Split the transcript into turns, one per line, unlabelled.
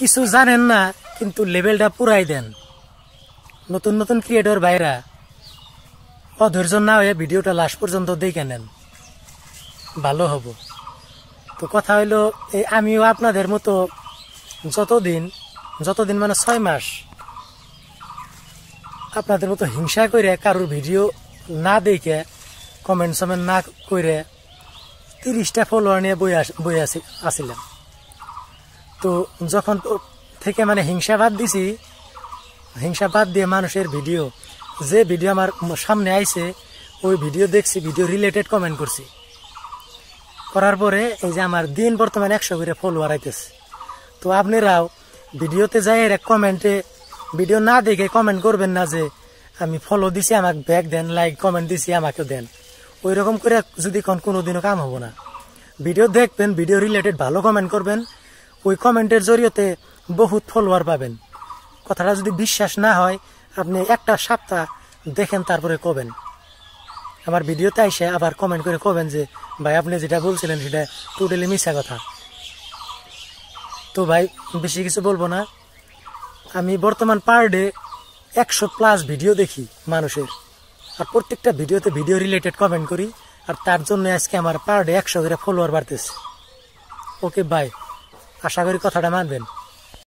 কিছু জানেন না কিন্তু লেভেলটা পুরাই দেন নতুন নতুন ক্রিয়েটর ভাইরা অধৈর্য না হয়ে ভিডিওটা লাস্ট পর্যন্ত দেখে নেন ভালো হব তো কথা হইলো এই আমিও আপনাদের মতো যতদিন যতদিন মানে ছয় মাস আপনাদের মতো হিংসা করে কারোর ভিডিও না দেখে কমেন্ট সমেন্ট না করে তিরিশটা ফলোয়ার নিয়ে বই আস বই আসি আসিলাম তো যখন থেকে মানে হিংসাবাদ দিছি হিংসাবাদ দিয়ে মানুষের ভিডিও যে ভিডিও আমার সামনে আইছে ওই ভিডিও দেখছি ভিডিও রিলেটেড কমেন্ট করছি করার পরে এই যে আমার দিন বর্তমানে একশো করে ফলোয়ার আইতেছে তো আপনারাও ভিডিওতে যাই এর কমেন্টে ভিডিও না দেখে কমেন্ট করবেন না যে আমি ফলো দিছি আমাকে ব্যাক দেন লাইক কমেন্ট দিছি আমাকে দেন ওই রকম করে যদি কোনোদিনও কাম হবো না ভিডিও দেখবেন ভিডিও রিলেটেড ভালো কমেন্ট করবেন ওই কমেন্টের জরিয়তে বহুত ফলোয়ার পাবেন কথাটা যদি বিশ্বাস না হয় আপনি একটা সাপ্তাহ দেখেন তারপরে কবেন আমার ভিডিওতে এসে আবার কমেন্ট করে কবেন যে ভাই আপনি যেটা বলছিলেন সেটা টোটালি মিশা কথা তো ভাই বেশি কিছু বলবো না আমি বর্তমান পার ডে একশো প্লাস ভিডিও দেখি মানুষের আর প্রত্যেকটা ভিডিওতে ভিডিও রিলেটেড কমেন্ট করি আর তার জন্য আজকে আমার পার ডে একশো করে ফলোয়ার বাড়তেছে okay bye Hasta que qué